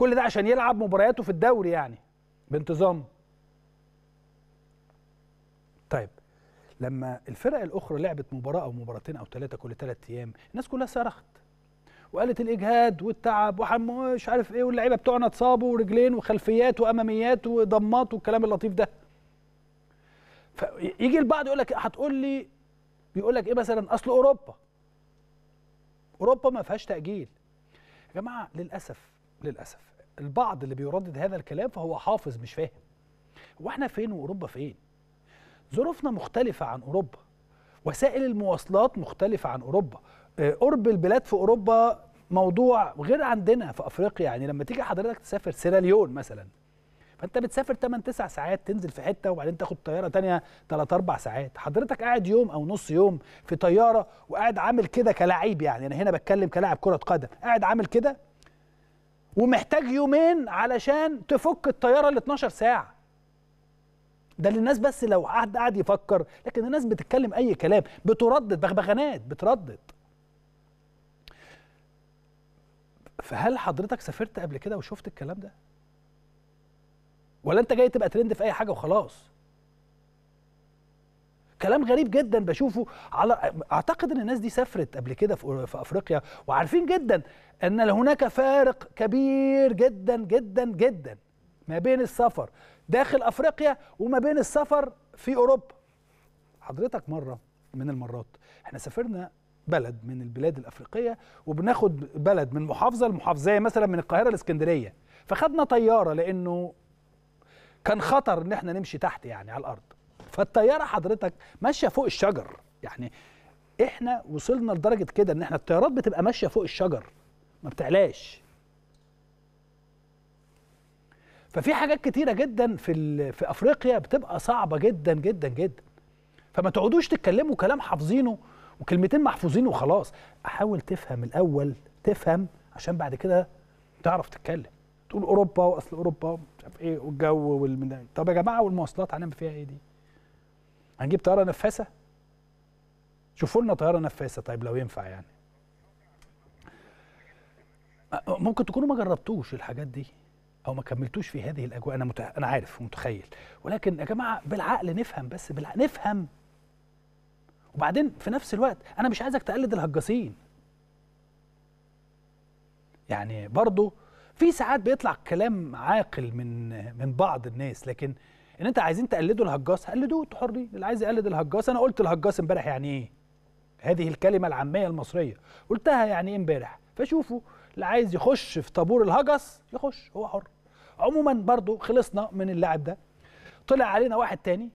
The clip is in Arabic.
كل ده عشان يلعب مبارياته في الدوري يعني بانتظام طيب لما الفرق الاخرى لعبت مباراه او مباراتين او ثلاثه كل ثلاث ايام الناس كلها صرخت وقالت الاجهاد والتعب ومش عارف ايه واللعيبه بتوعنا اتصابوا ورجلين وخلفيات واماميات وضمات والكلام اللطيف ده فيجي البعض يقول لك هتقول لي بيقول لك ايه مثلا اصل اوروبا اوروبا ما فيهاش تاجيل يا جماعه للاسف للاسف البعض اللي بيردد هذا الكلام فهو حافظ مش فاهم هو احنا فين واوروبا فين ظروفنا مختلفه عن اوروبا وسائل المواصلات مختلفه عن اوروبا آه، قرب البلاد في اوروبا موضوع غير عندنا في افريقيا يعني لما تيجي حضرتك تسافر سيراليون مثلا فانت بتسافر 8 9 ساعات تنزل في حته وبعدين تاخد طياره ثانيه 3 4 ساعات حضرتك قاعد يوم او نص يوم في طياره وقاعد عامل كده كلاعب يعني انا هنا بتكلم كلاعب كره قدم قاعد عامل كده ومحتاج يومين علشان تفك الطياره ال 12 ساعه ده للناس بس لو قعد قاعد يفكر لكن الناس بتتكلم اي كلام بتردد بغبغانات بتردد فهل حضرتك سافرت قبل كده وشفت الكلام ده ولا انت جاي تبقى ترند في اي حاجه وخلاص كلام غريب جدا بشوفه على اعتقد ان الناس دي سافرت قبل كده في, افريقيا وعارفين جدا ان هناك فارق كبير جدا جدا جدا ما بين السفر داخل افريقيا وما بين السفر في اوروبا حضرتك مره من المرات احنا سافرنا بلد من البلاد الافريقيه وبناخد بلد من محافظه لمحافظه مثلا من القاهره لاسكندريه فخدنا طياره لانه كان خطر ان احنا نمشي تحت يعني على الارض فالطياره حضرتك ماشيه فوق الشجر يعني احنا وصلنا لدرجه كده ان احنا الطيارات بتبقى ماشيه فوق الشجر ما بتعلاش ففي حاجات كتيره جدا في في افريقيا بتبقى صعبه جدا جدا جدا فما تقعدوش تتكلموا كلام حافظينه وكلمتين محفوظين وخلاص حاول تفهم الاول تفهم عشان بعد كده تعرف تتكلم تقول اوروبا واصل اوروبا مش عارف ايه والجو والمدن طب يا جماعه والمواصلات هنعمل فيها ايه دي هنجيب طياره نفاثه شوفوا لنا طياره نفاثه طيب لو ينفع يعني ممكن تكونوا ما جربتوش الحاجات دي او ما كملتوش في هذه الاجواء انا متع... انا عارف ومتخيل ولكن يا جماعه بالعقل نفهم بس بالعقل نفهم وبعدين في نفس الوقت انا مش عايزك تقلد الهجاصين يعني برضه في ساعات بيطلع كلام عاقل من من بعض الناس لكن ان انت عايزين تقلدوا الهجاص قلدوه انتوا حرين اللي عايز يقلد الهجاص انا قلت الهجاص امبارح يعني ايه هذه الكلمه العاميه المصريه قلتها يعني ايه امبارح فشوفوا اللي عايز يخش في طابور الهجس يخش هو حر عموما برضو خلصنا من اللاعب ده طلع علينا واحد تاني